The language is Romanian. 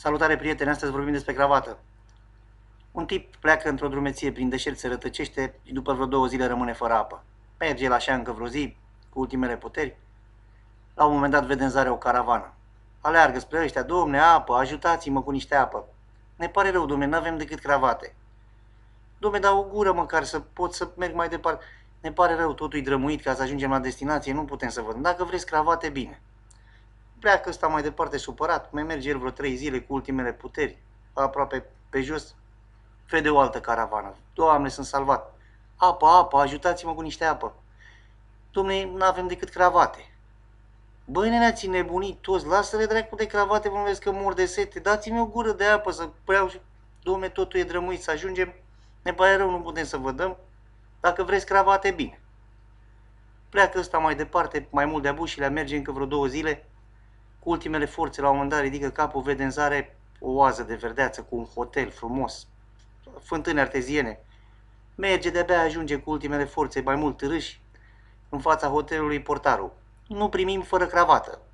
Salutare, prieteni! Astăzi vorbim despre cravată. Un tip pleacă într-o drumeție prin deșert, se rătăcește și după vreo două zile rămâne fără apă. Merge la așa încă vreo zi, cu ultimele puteri. La un moment dat vede în zare o caravană. Aleargă spre ăștia, domne, apă, ajutați-mă cu niște apă. Ne pare rău, domne, n-avem decât cravate. Domne, dau o gură măcar să pot să merg mai departe. Ne pare rău, totul e drămuit ca să ajungem la destinație, nu putem să văd. Dacă vreți cravate, bine pleacă ăsta mai departe supărat, mai merge el vreo trei zile cu ultimele puteri, aproape pe jos, vede o altă caravană. Doamne, sunt salvat! Apă, apă, ajutați-mă cu niște apă! Domne, nu avem decât cravate. Băi, ne ați nebunit toți, lasă-le dracu de cravate, vă vezi că mor de sete, dați-mi o gură de apă să preau și... Domne, totul e drămuit, să ajungem, ne pare rău, nu putem să vă dăm. Dacă vreți cravate, bine. Pleacă ăsta mai departe, mai mult de-a bușile, merge încă vreo două zile, ultimele forțe, la un moment dat ridică capul, vede în zare o oază de verdeață cu un hotel frumos, fântâne arteziene. Merge de-abia ajunge cu ultimele forțe mai mult târâși în fața hotelului portarul. Nu primim fără cravată.